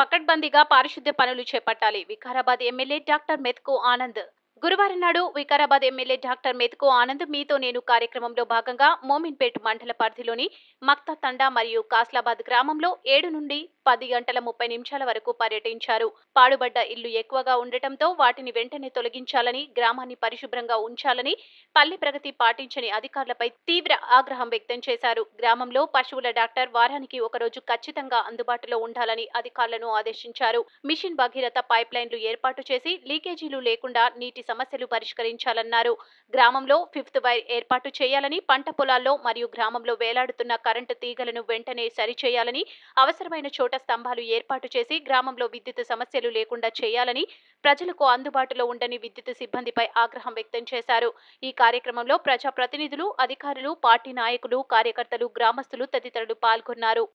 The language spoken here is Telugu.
పకడ్బందీగా పారిశుద్ధ్య పనులు చేపట్టాలి వికారాబాద్ ఎమ్మెల్యే డాక్టర్ మెత్కు ఆనంద్ గురువారం నాడు వికారాబాద్ ఎమ్మెల్యే డాక్టర్ మెతుకు ఆనంద్ మీతో నేను కార్యక్రమంలో భాగంగా మోమిన్పేట్ మండల పరిధిలోని మక్తా తండా మరియు కాస్లాబాద్ గ్రామంలో ఏడు నుండి పది గంటల ముప్పై నిమిషాల వరకు పర్యటించారు పాడుబడ్డ ఇల్లు ఎక్కువగా ఉండటంతో వాటిని వెంటనే తొలగించాలని గ్రామాన్ని పరిశుభ్రంగా ఉంచాలని పల్లె ప్రగతి పాటించని అధికారులపై తీవ్ర ఆగ్రహం వ్యక్తం చేశారు గ్రామంలో పశువుల డాక్టర్ వారానికి ఒకరోజు ఖచ్చితంగా అందుబాటులో ఉండాలని అధికారులను ఆదేశించారు మిషన్ భగీరథ పైప్ ఏర్పాటు చేసి లీకేజీలు లేకుండా నీటి సమస్యలు పరిష్కరించాలన్నారు గ్రామంలో ఫిఫ్త్ వైర్ ఏర్పాటు చేయాలని పంట పొలాల్లో మరియు గ్రామంలో వేలాడుతున్న కరెంటు తీగలను వెంటనే సరిచేయాలని అవసరమైన చోట స్తంభాలు ఏర్పాటు చేసి గ్రామంలో విద్యుత్ సమస్యలు లేకుండా చేయాలని ప్రజలకు అందుబాటులో ఉండని విద్యుత్ సిబ్బందిపై ఆగ్రహం వ్యక్తం చేశారు ఈ కార్యక్రమంలో ప్రజాప్రతినిధులు అధికారులు పార్టీ నాయకులు కార్యకర్తలు గ్రామస్తులు తదితరులు పాల్గొన్నారు